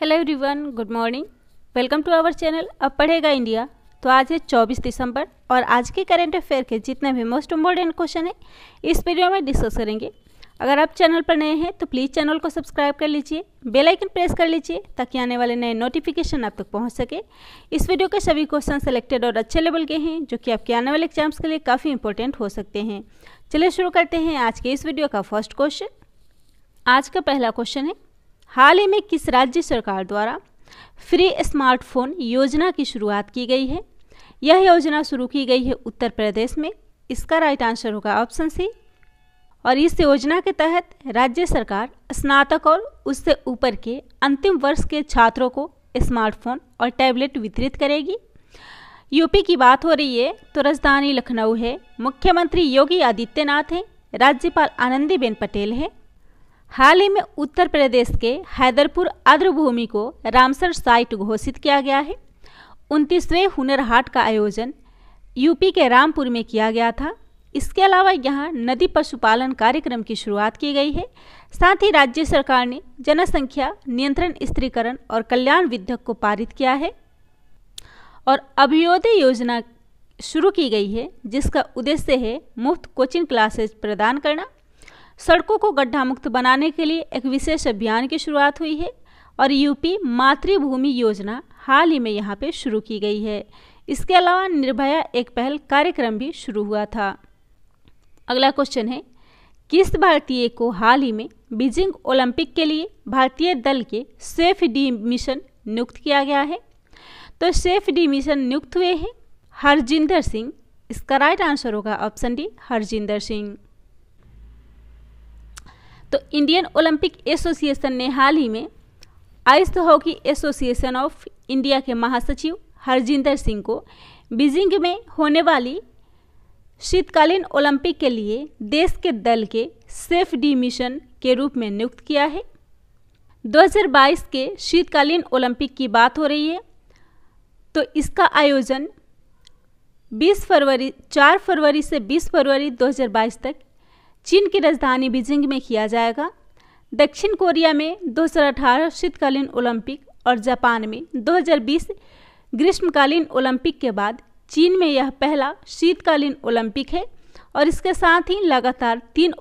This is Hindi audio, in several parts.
hello everyone good morning welcome to our channel अब पढ़ेगा इंडिया तो आज है 24 दिसंबर और आज के करंट अफेयर के जितने भी मोस्ट इम्पोर्टेंट क्वेश्चन है इस वीडियो में डिस्कस करेंगे अगर आप चैनल पर नए हैं तो प्लीज़ चैनल को सब्सक्राइब कर लीजिए बेल आइकन प्रेस कर लीजिए ताकि आने वाले नए नोटिफिकेशन आप तक पहुंच सके इस वीडियो के सभी क्वेश्चन सेलेक्टेड और अच्छे लेवल के हैं जो कि आपके आने वाले एग्जाम्स के लिए काफ़ी इंपॉर्टेंट हो सकते हैं चलिए शुरू करते हैं आज के इस वीडियो का फर्स्ट क्वेश्चन आज का पहला क्वेश्चन है हाल ही में किस राज्य सरकार द्वारा फ्री स्मार्टफोन योजना की शुरुआत की गई है यह योजना शुरू की गई है उत्तर प्रदेश में इसका राइट आंसर होगा ऑप्शन सी और इस योजना के तहत राज्य सरकार स्नातक और उससे ऊपर के अंतिम वर्ष के छात्रों को स्मार्टफोन और टैबलेट वितरित करेगी यूपी की बात हो रही है तो राजधानी लखनऊ है मुख्यमंत्री योगी आदित्यनाथ हैं राज्यपाल आनंदीबेन पटेल हैं हाल ही में उत्तर प्रदेश के हैदरपुर भूमि को रामसर साइट घोषित किया गया है उनतीसवें हुनर हाट का आयोजन यूपी के रामपुर में किया गया था इसके अलावा यहाँ नदी पशुपालन कार्यक्रम की शुरुआत की गई है साथ ही राज्य सरकार ने जनसंख्या नियंत्रण स्त्रीकरण और कल्याण विधेयक को पारित किया है और अभियोदय योजना शुरू की गई है जिसका उद्देश्य है मुफ्त कोचिंग क्लासेज प्रदान करना सड़कों को गड्ढा मुक्त बनाने के लिए एक विशेष अभियान की शुरुआत हुई है और यूपी मातृभूमि योजना हाल ही में यहाँ पे शुरू की गई है इसके अलावा निर्भया एक पहल कार्यक्रम भी शुरू हुआ था अगला क्वेश्चन है किस भारतीय को हाल ही में बीजिंग ओलंपिक के लिए भारतीय दल के सेफ डी मिशन नियुक्त किया गया है तो सेफ डी मिशन नियुक्त हुए हैं हरजिंदर सिंह इसका राइट आंसर होगा ऑप्शन डी हरजिंदर सिंह तो इंडियन ओलंपिक एसोसिएशन ने हाल ही में ice hockey association of India के महासचिव हरजिंदर सिंह को बीजिंग में होने वाली शीतकालीन ओलंपिक के लिए देश के दल के सेफ डी मिशन के रूप में नियुक्त किया है 2022 के शीतकालीन ओलंपिक की बात हो रही है तो इसका आयोजन 20 फरवरी 4 फरवरी से 20 फरवरी 2022 तक चीन की राजधानी बीजिंग में किया जाएगा दक्षिण कोरिया में 2018 शीतकालीन ओलंपिक और जापान में 2020 ग्रीष्मकालीन ओलंपिक के बाद चीन में यह पहला शीतकालीन ओलंपिक है और इसके साथ ही लगातार तीन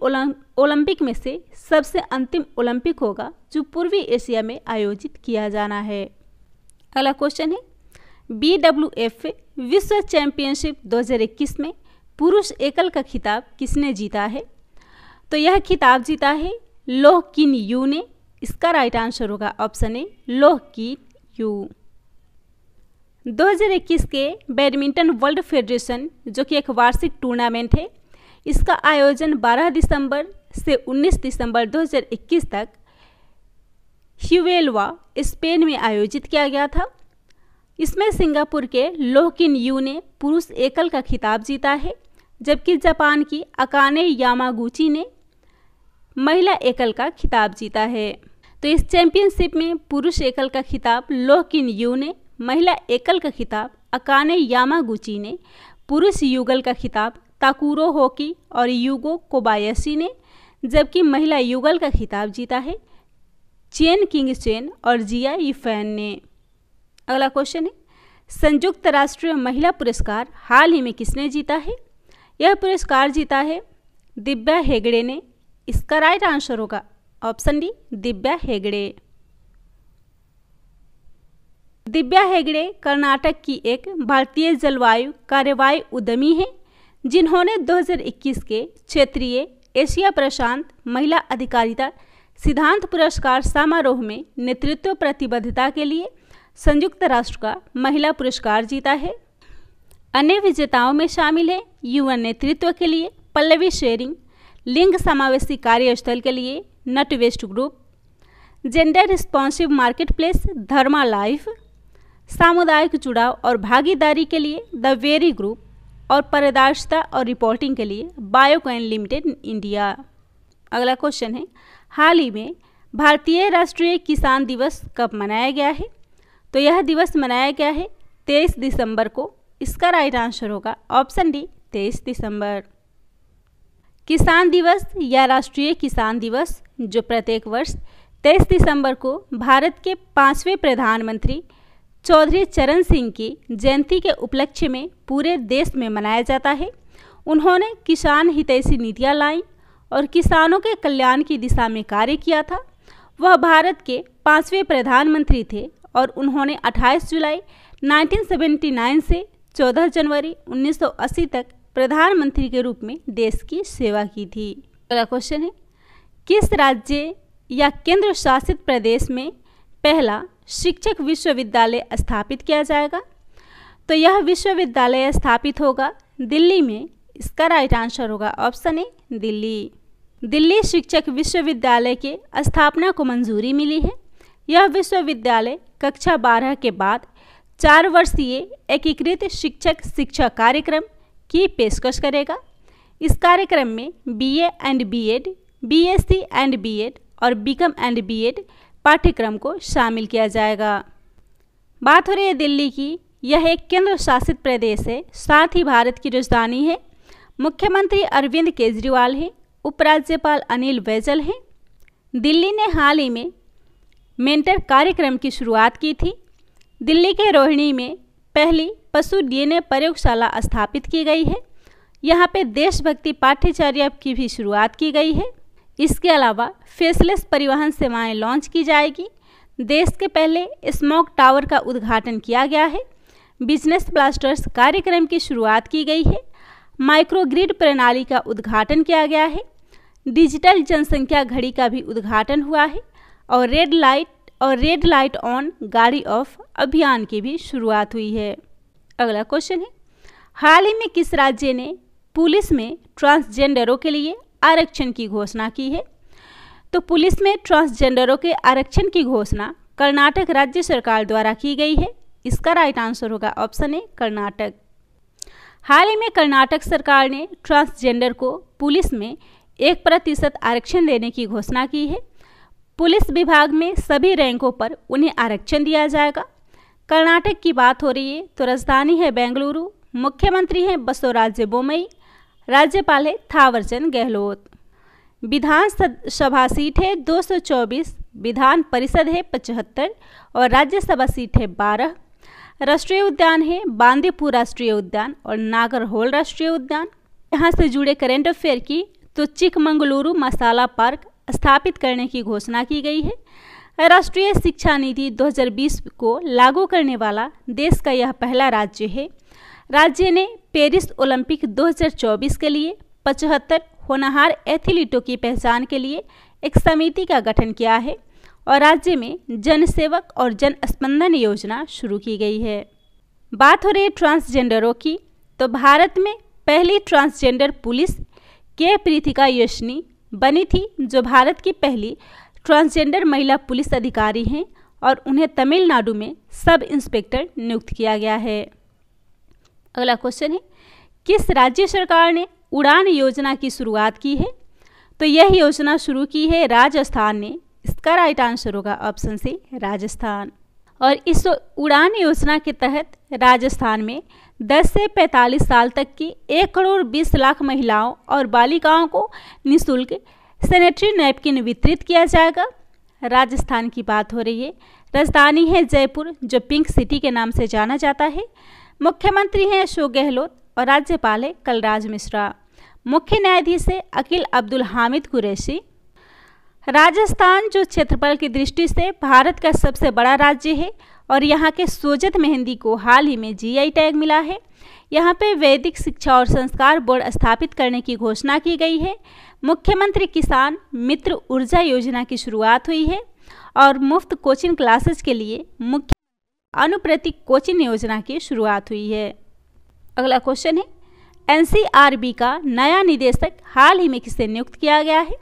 ओलंपिक में से सबसे अंतिम ओलंपिक होगा जो पूर्वी एशिया में आयोजित किया जाना है अगला क्वेश्चन है बी डब्ल्यू एफ विश्व चैंपियनशिप 2021 में पुरुष एकल का खिताब किसने जीता है तो यह खिताब जीता है लोह किन यू ने इसका राइट आंसर होगा option A Loh Kean you 2021 के बैडमिंटन वर्ल्ड फेडरेशन जो कि एक वार्षिक टूर्नामेंट है इसका आयोजन 12 दिसंबर से 19 दिसंबर 2021 तक ह्यूवेलवा स्पेन में आयोजित किया गया था इसमें सिंगापुर के लोहकिन यू ने पुरुष एकल का खिताब जीता है जबकि जापान की अकाने यामागुची ने महिला एकल का खिताब जीता है तो इस चैंपियनशिप में पुरुष एकल का खिताब लोकिन यू ने महिला एकल का खिताब अकाने यामागुची ने पुरुष युगल का खिताब ताकुरो होकी और युगो कोबायसी ने जबकि महिला युगल का खिताब जीता है चेन किंग चेन और जिया इफैन ने अगला क्वेश्चन है संयुक्त राष्ट्र महिला पुरस्कार हाल ही में किसने जीता है यह पुरस्कार जीता है दिव्या हेगड़े ने इसका राइट आंसर होगा ऑप्शन डी दिव्या हेगड़े दिव्या हेगड़े कर्नाटक की एक भारतीय जलवायु कार्यवाही उद्यमी हैं जिन्होंने 2021 के क्षेत्रीय एशिया प्रशांत महिला अधिकारिता सिद्धांत पुरस्कार समारोह में नेतृत्व प्रतिबद्धता के लिए संयुक्त राष्ट्र का महिला पुरस्कार जीता है अन्य विजेताओं में शामिल है युवा नेतृत्व के लिए पल्लवी शेरिंग लिंग समावेशी कार्यस्थल के लिए NatWest group gender responsive market place Dharma life सामुदायिक जुड़ाव और भागीदारी के लिए द वेरी ग्रुप और पारदर्शिता और रिपोर्टिंग के लिए बायोकॉइन लिमिटेड इंडिया अगला क्वेश्चन है हाल ही में भारतीय राष्ट्रीय किसान दिवस कब मनाया गया है तो यह दिवस मनाया गया है तेईस दिसंबर को इसका राइट आंसर होगा ऑप्शन डी तेईस दिसंबर किसान दिवस या राष्ट्रीय किसान दिवस जो प्रत्येक वर्ष 23 दिसंबर को भारत के पाँचवें प्रधानमंत्री चौधरी चरण सिंह की जयंती के उपलक्ष्य में पूरे देश में मनाया जाता है उन्होंने किसान हितैषी नीतियाँ लाईं और किसानों के कल्याण की दिशा में कार्य किया था वह भारत के पाँचवें प्रधानमंत्री थे और उन्होंने 28 जुलाई 1979 से 14 जनवरी 1980 तक प्रधानमंत्री के रूप में देश की सेवा की थी अगला क्वेश्चन है किस राज्य या केंद्र शासित प्रदेश में पहला शिक्षक विश्वविद्यालय स्थापित किया जाएगा तो यह विश्वविद्यालय स्थापित होगा दिल्ली में इसका राइट आंसर होगा ऑप्शन ए दिल्ली दिल्ली शिक्षक विश्वविद्यालय के स्थापना को मंजूरी मिली है यह विश्वविद्यालय कक्षा बारह के बाद चार वर्षीय एकीकृत शिक्षक शिक्षा कार्यक्रम की पेशकश करेगा इस कार्यक्रम में BA and BEd, BSc and BEd और बीकॉम एंड बीएड पाठ्यक्रम को शामिल किया जाएगा बात हो रही है दिल्ली की यह एक केंद्र शासित प्रदेश है साथ ही भारत की राजधानी है मुख्यमंत्री अरविंद केजरीवाल हैं उपराज्यपाल अनिल बैजल हैं दिल्ली ने हाल ही में मेंटर कार्यक्रम की शुरुआत की थी दिल्ली के रोहिणी में पहली पशु डीएनए प्रयोगशाला स्थापित की गई है यहाँ पे देशभक्ति पाठ्यचर्य की भी शुरुआत की गई है इसके अलावा फेसलेस परिवहन सेवाएं लॉन्च की जाएगी देश के पहले स्मोक टावर का उद्घाटन किया गया है बिजनेस ब्लास्टर्स कार्यक्रम की शुरुआत की गई है माइक्रोग्रिड प्रणाली का उद्घाटन किया गया है डिजिटल जनसंख्या घड़ी का भी उद्घाटन हुआ है और रेड लाइट और रेड लाइट ऑन गाड़ी ऑफ अभियान की भी शुरुआत हुई है अगला क्वेश्चन है हाल ही में किस राज्य ने पुलिस में ट्रांसजेंडरों के लिए आरक्षण की घोषणा की है तो पुलिस में ट्रांसजेंडरों के आरक्षण की घोषणा कर्नाटक राज्य सरकार द्वारा की गई है इसका राइट आंसर होगा ऑप्शन ए कर्नाटक हाल ही में कर्नाटक सरकार ने ट्रांसजेंडर को पुलिस में एक प्रतिशत आरक्षण देने की घोषणा की है पुलिस विभाग में सभी रैंकों पर उन्हें आरक्षण दिया जाएगा कर्नाटक की बात हो रही है तो राजधानी है बेंगलुरु मुख्यमंत्री हैं बसवराज्य बोमई राज्यपाल है थावरचंद गहलोत विधान सभा सीट है 224, विधान परिषद है पचहत्तर और राज्यसभा सीट है बारह राष्ट्रीय उद्यान है बांदीपुर राष्ट्रीय उद्यान और नागरहोल राष्ट्रीय उद्यान यहाँ से जुड़े करेंट अफेयर की तो चिकमंगलुरु मसाला पार्क स्थापित करने की घोषणा की गई है राष्ट्रीय शिक्षा नीति 2020 को लागू करने वाला देश का यह पहला राज्य है राज्य ने पेरिस ओलंपिक 2024 के लिए पचहत्तर होनहार एथलीटों की पहचान के लिए एक समिति का गठन किया है और राज्य में जनसेवक और जन स्पंदन योजना शुरू की गई है बात हो रही ट्रांसजेंडरों की तो भारत में पहली ट्रांसजेंडर पुलिस के प्रीतिका योशनी बनी थी जो भारत की पहली ट्रांसजेंडर महिला पुलिस अधिकारी हैं और उन्हें तमिलनाडु में सब इंस्पेक्टर नियुक्त किया गया है अगला क्वेश्चन है किस राज्य सरकार ने उड़ान योजना की शुरुआत की है तो यह योजना शुरू की है राजस्थान ने इसका राइट आंसर होगा ऑप्शन सी राजस्थान और इस उड़ान योजना के तहत राजस्थान में 10 से 45 साल तक की एक करोड़ 20 लाख महिलाओं और बालिकाओं को निशुल्क सैनिटरी नैपकिन वितरित किया जाएगा राजस्थान की बात हो रही है राजधानी है जयपुर जो पिंक सिटी के नाम से जाना जाता है मुख्यमंत्री हैं अशोक गहलोत और राज्यपाल है कलराज मिश्रा मुख्य न्यायाधीश है अकील अब्दुल हामिद कुरैशी राजस्थान जो क्षेत्रफल की दृष्टि से भारत का सबसे बड़ा राज्य है और यहाँ के सोजत मेहंदी को हाल ही में जीआई टैग मिला है यहाँ पे वैदिक शिक्षा और संस्कार बोर्ड स्थापित करने की घोषणा की गई है मुख्यमंत्री किसान मित्र ऊर्जा योजना की शुरुआत हुई है और मुफ्त कोचिंग क्लासेस के लिए मुख्य अनुप्रतिक कोचिंग योजना की शुरुआत हुई है अगला क्वेश्चन है एनसीआरबी का नया निदेशक हाल ही में किसे नियुक्त किया गया है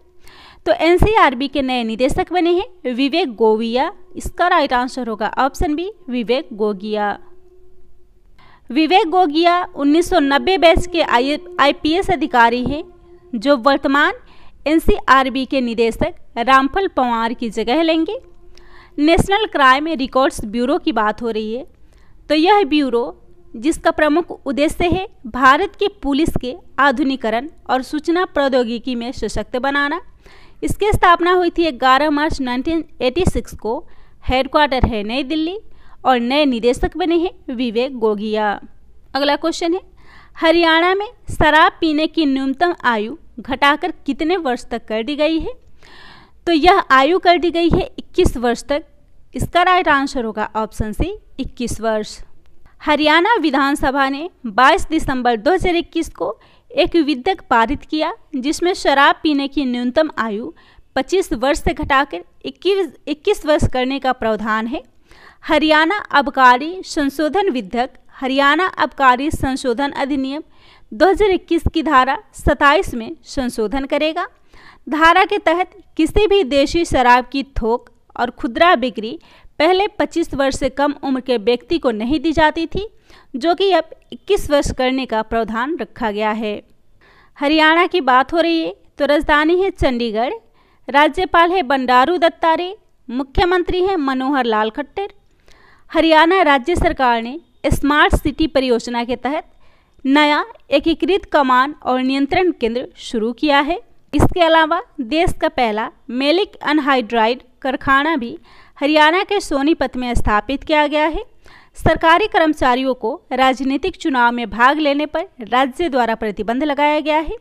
तो एनसीआरबी के नए निदेशक बने हैं विवेक गोविया इसका राइट आंसर होगा option B Vivek Gogia Vivek Gogia 1990 batch के आई आईपीएस अधिकारी हैं जो वर्तमान एनसीआरबी के निदेशक रामफल पवार की जगह लेंगे नेशनल क्राइम रिकॉर्ड्स ब्यूरो की बात हो रही है तो यह ब्यूरो जिसका प्रमुख उद्देश्य है भारत के पुलिस के आधुनिकरण और सूचना प्रौद्योगिकी में सशक्त बनाना इसकी स्थापना हुई थी 11 मार्च 1986 को हेडक्वार्टर है नई दिल्ली और नए निदेशक बने हैं विवेक गोगिया अगला क्वेश्चन है हरियाणा में शराब पीने की न्यूनतम आयु घटाकर कितने वर्ष तक कर दी गई है तो यह आयु कर दी गई है 21 वर्ष तक इसका राइट आंसर होगा ऑप्शन सी 21 वर्ष हरियाणा विधानसभा ने 22 दिसंबर 2021 को एक विधेयक पारित किया जिसमें शराब पीने की न्यूनतम आयु 25 वर्ष से घटाकर 21 इक्कीस वर्ष करने का प्रावधान है हरियाणा आबकारी संशोधन विधेयक हरियाणा आबकारी संशोधन अधिनियम 2021 की धारा 27 में संशोधन करेगा धारा के तहत किसी भी देशी शराब की थोक और खुदरा बिक्री पहले 25 वर्ष से कम उम्र के व्यक्ति को नहीं दी जाती थी जो कि अब 21 वर्ष करने का प्रावधान रखा गया है हरियाणा की बात हो रही है तो राजधानी है चंडीगढ़ राज्यपाल है बंडारू दत्तारे मुख्यमंत्री हैं मनोहर लाल खट्टर हरियाणा राज्य सरकार ने स्मार्ट सिटी परियोजना के तहत नया एकीकृत कमान और नियंत्रण केंद्र शुरू किया है इसके अलावा देश का पहला मेलिक अनहाइड्राइड कारखाना भी हरियाणा के सोनीपत में स्थापित किया गया है सरकारी कर्मचारियों को राजनीतिक चुनाव में भाग लेने पर राज्य द्वारा प्रतिबंध लगाया गया है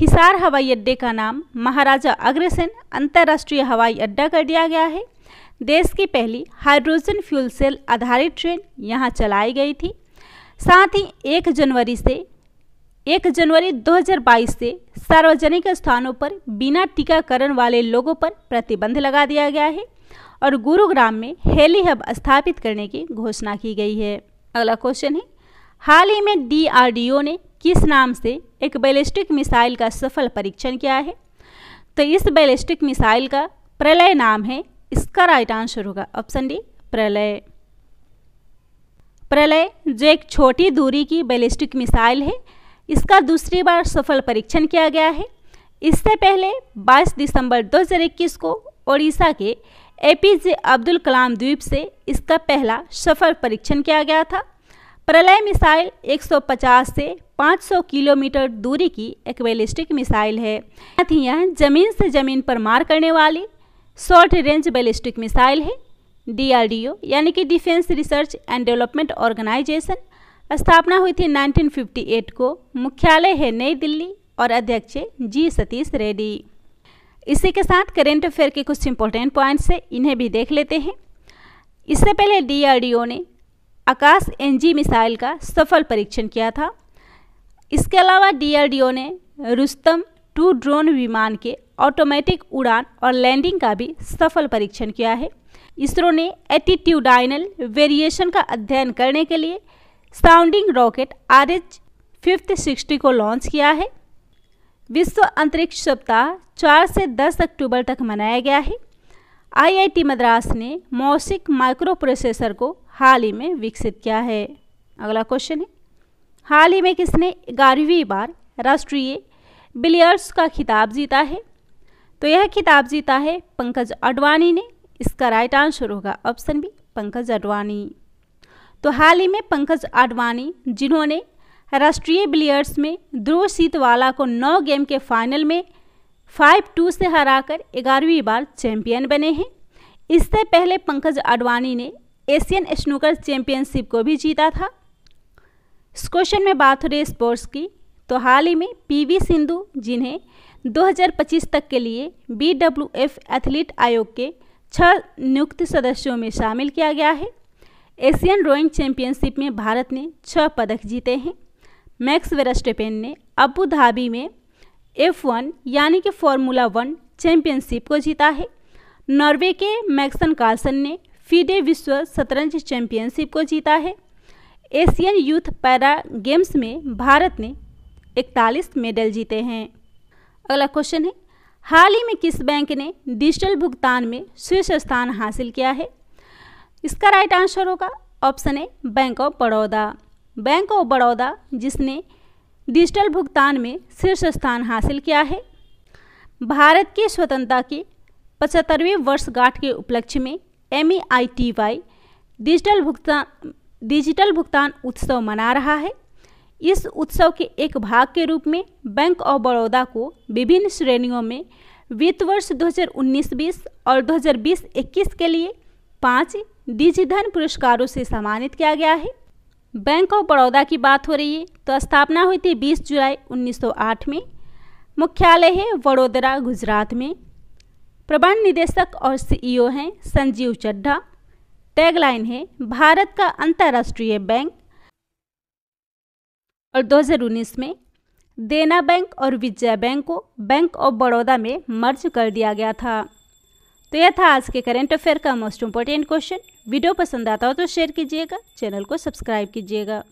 हिसार हवाई अड्डे का नाम महाराजा अग्रसेन अंतर्राष्ट्रीय हवाई अड्डा कर दिया गया है देश की पहली हाइड्रोजन फ्यूल सेल आधारित ट्रेन यहाँ चलाई गई थी साथ ही एक जनवरी से एक जनवरी 2022 से सार्वजनिक स्थानों पर बिना टीकाकरण वाले लोगों पर प्रतिबंध लगा दिया गया है और गुरुग्राम में हेली हब स्थापित करने की घोषणा की गई है अगला क्वेश्चन है हाल ही में डी ने किस नाम से एक बैलिस्टिक मिसाइल का सफल परीक्षण किया है तो इस बैलिस्टिक मिसाइल का प्रलय नाम है इसका राइट आंसर होगा ऑप्शन डी प्रलय प्रलय जो एक छोटी दूरी की बैलिस्टिक मिसाइल है इसका दूसरी बार सफल परीक्षण किया गया है इससे पहले 22 दिसंबर 2021 को ओडिशा के एपीजे अब्दुल कलाम द्वीप से इसका पहला सफल परीक्षण किया गया था प्रलय मिसाइल 150 से 500 किलोमीटर दूरी की एक बैलिस्टिक मिसाइल है साथ ही यह जमीन से जमीन पर मार करने वाली शॉर्ट रेंज बैलिस्टिक मिसाइल है डी यानी कि defence research and development organisation स्थापना हुई थी 1958 को मुख्यालय है नई दिल्ली और अध्यक्ष जी सतीश रेड्डी इसी के साथ करेंट अफेयर के कुछ इंपॉर्टेंट पॉइंट्स हैं इन्हें भी देख लेते हैं इससे पहले डी ने आकाश एनजी मिसाइल का सफल परीक्षण किया था इसके अलावा डी ने रुस्तम टू ड्रोन विमान के ऑटोमेटिक उड़ान और लैंडिंग का भी सफल परीक्षण किया है इसरो ने एटीट्यूडाइनल वेरिएशन का अध्ययन करने के लिए sounding rocket R H fifth sixty को लॉन्च किया है विश्व अंतरिक्ष सप्ताह 4 से 10 अक्टूबर तक मनाया गया है आईआईटी मद्रास ने मौसिक माइक्रो प्रोसेसर को हाल ही में विकसित किया है अगला क्वेश्चन है हाल ही में किसने ग्यारहवीं बार राष्ट्रीय बिलियर्स का खिताब जीता है तो यह खिताब जीता है पंकज अडवाणी ने इसका राइट आंसर होगा ऑप्शन बी पंकज अडवाणी तो हाल ही में पंकज अडवाणी जिन्होंने राष्ट्रीय बिलियर्ड्स में ध्रुव सीतवाला को नौ गेम के फाइनल में फाइव टू से हराकर ग्यारहवीं बार चैंपियन बने हैं इससे पहले पंकज अडवाणी ने एशियन स्नूकर चैंपियनशिप को भी जीता था इस क्वेश्चन में बात हो रही स्पोर्ट्स की तो हाल ही में पीवी सिंधु जिन्हें 2025 तक के लिए बीडब्ल्यूएफ एथलीट आयोग के छह नियुक्त सदस्यों में शामिल किया गया है एशियन रोइंग चैंपियनशिप में भारत ने छह पदक जीते हैं मैक्स वेरास्टेपेन ने अबू धाबी में एफ वन यानी कि फॉर्मूला वन चैंपियनशिप को जीता है नॉर्वे के मैक्सन कार्लसन ने फीडे विश्व शतरंज चैंपियनशिप को जीता है एशियन यूथ पैरा गेम्स में भारत ने इकतालीस मेडल जीते हैं अगला क्वेश्चन है हाल ही में किस बैंक ने डिजिटल भुगतान में शीर्ष स्थान हासिल किया है इसका राइट आंसर होगा option A bank of Baroda bank of Baroda जिसने डिजिटल भुगतान में शीर्ष स्थान हासिल किया है भारत की स्वतंत्रता के पचहत्तरवें वर्षगांठ के उपलक्ष्य में एम e डिजिटल भुगतान डिजिटल भुगतान उत्सव मना रहा है इस उत्सव के एक भाग के रूप में बैंक ऑफ बड़ौदा को विभिन्न श्रेणियों में वित्त वर्ष 2019-20 और 2020-21 के लिए पाँच डिजिधन पुरस्कारों से सम्मानित किया गया है बैंक ऑफ बड़ौदा की बात हो रही है तो स्थापना हुई थी 20 जुलाई 1908 में मुख्यालय है वडोदरा गुजरात में प्रबंध निदेशक और सीईओ हैं संजीव चड्ढा टैगलाइन है भारत का अंतर्राष्ट्रीय बैंक और 2019 में देना बैंक और विजया बैंक को बैंक ऑफ बड़ौदा में मर्ज कर दिया गया था तो यह था आज के करेंट अफेयर का मोस्ट इम्पोर्टेंट क्वेश्चन वीडियो पसंद आता हो तो शेयर कीजिएगा चैनल को सब्सक्राइब कीजिएगा